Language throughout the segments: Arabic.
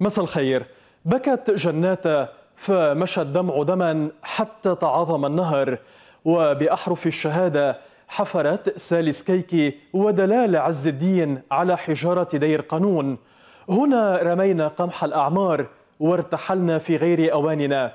مساء الخير بكت جنات فمشى الدمع دما حتى تعاظم النهر وبأحرف الشهادة حفرت سالس كيكي ودلال عز الدين على حجارة دير قانون هنا رمينا قمح الأعمار وارتحلنا في غير أواننا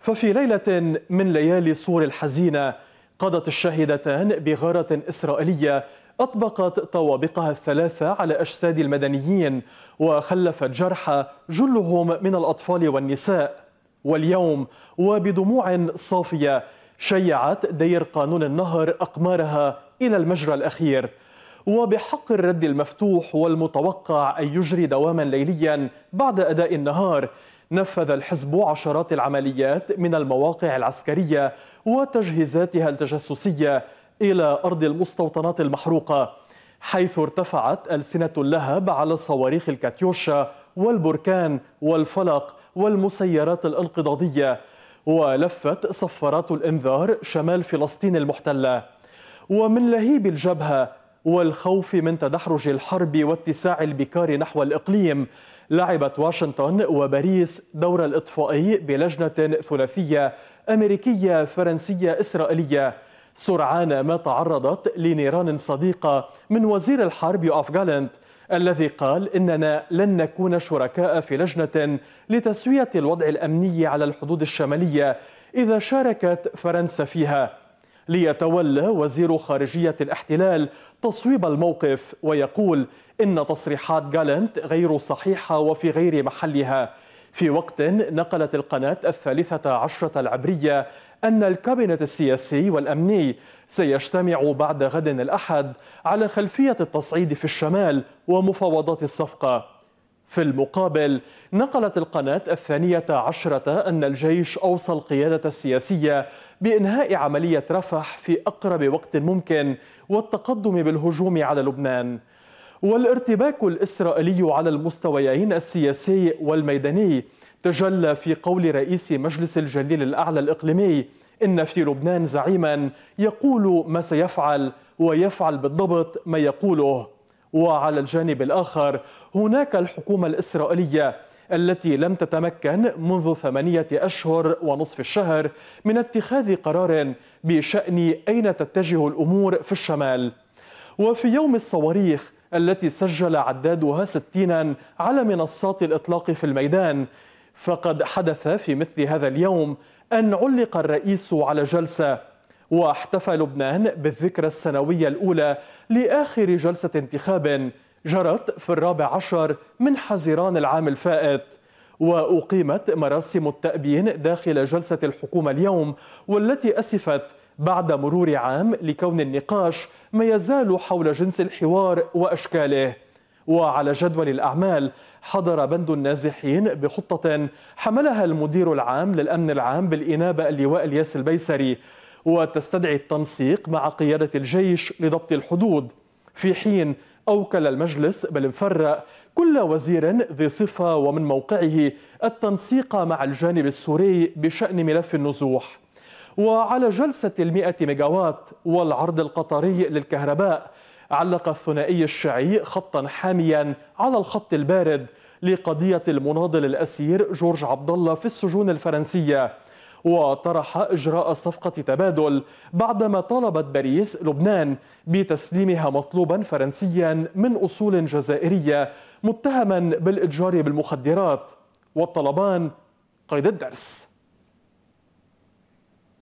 ففي ليلة من ليالي صور الحزينة قضت الشاهدتان بغارة إسرائيلية أطبقت طوابقها الثلاثة على أجساد المدنيين وخلفت جرحى جلهم من الأطفال والنساء واليوم وبدموع صافية شيعت دير قانون النهر أقمارها إلى المجرى الأخير وبحق الرد المفتوح والمتوقع أن يجري دواما ليليا بعد أداء النهار نفذ الحزب عشرات العمليات من المواقع العسكرية وتجهيزاتها التجسسية إلى أرض المستوطنات المحروقة حيث ارتفعت ألسنة اللهب على صواريخ الكاتيوشا والبركان والفلق والمسيرات الانقضاضية ولفت صفارات الإنذار شمال فلسطين المحتلة ومن لهيب الجبهة والخوف من تدحرج الحرب واتساع البكار نحو الإقليم لعبت واشنطن وباريس دور الإطفائي بلجنة ثلاثية أمريكية فرنسية إسرائيلية سرعان ما تعرضت لنيران صديقة من وزير الحرب يوف جالنت الذي قال إننا لن نكون شركاء في لجنة لتسوية الوضع الأمني على الحدود الشمالية إذا شاركت فرنسا فيها ليتولى وزير خارجية الاحتلال تصويب الموقف ويقول إن تصريحات جالنت غير صحيحة وفي غير محلها في وقت نقلت القناة الثالثة عشرة العبرية أن الكابينة السياسي والأمني سيجتمع بعد غد الأحد على خلفية التصعيد في الشمال ومفاوضات الصفقة في المقابل نقلت القناة الثانية عشرة أن الجيش أوصى القيادة السياسية بإنهاء عملية رفح في أقرب وقت ممكن والتقدم بالهجوم على لبنان والارتباك الإسرائيلي على المستويين السياسي والميداني تجلى في قول رئيس مجلس الجليل الأعلى الإقليمي إن في لبنان زعيما يقول ما سيفعل ويفعل بالضبط ما يقوله وعلى الجانب الآخر هناك الحكومة الإسرائيلية التي لم تتمكن منذ ثمانية أشهر ونصف الشهر من اتخاذ قرار بشأن أين تتجه الأمور في الشمال وفي يوم الصواريخ التي سجل عدادها ستينا على منصات الإطلاق في الميدان فقد حدث في مثل هذا اليوم أن علق الرئيس على جلسة واحتفى لبنان بالذكرى السنوية الأولى لآخر جلسة انتخاب جرت في الرابع عشر من حزيران العام الفائت وأقيمت مراسم التأبين داخل جلسة الحكومة اليوم والتي أسفت بعد مرور عام لكون النقاش ما يزال حول جنس الحوار وأشكاله وعلى جدول الأعمال حضر بند النازحين بخطة حملها المدير العام للأمن العام بالإنابة اللواء الياس البيسري وتستدعي التنسيق مع قيادة الجيش لضبط الحدود في حين أوكل المجلس انفرأ كل وزير ذي صفة ومن موقعه التنسيق مع الجانب السوري بشأن ملف النزوح وعلى جلسة المئة ميجاوات والعرض القطري للكهرباء علق الثنائي الشيعي خطا حاميا على الخط البارد لقضية المناضل الأسير جورج عبد الله في السجون الفرنسية وطرح إجراء صفقة تبادل بعدما طالبت باريس لبنان بتسليمها مطلوبا فرنسيا من أصول جزائرية متهما بالإتجار بالمخدرات والطلبان قيد الدرس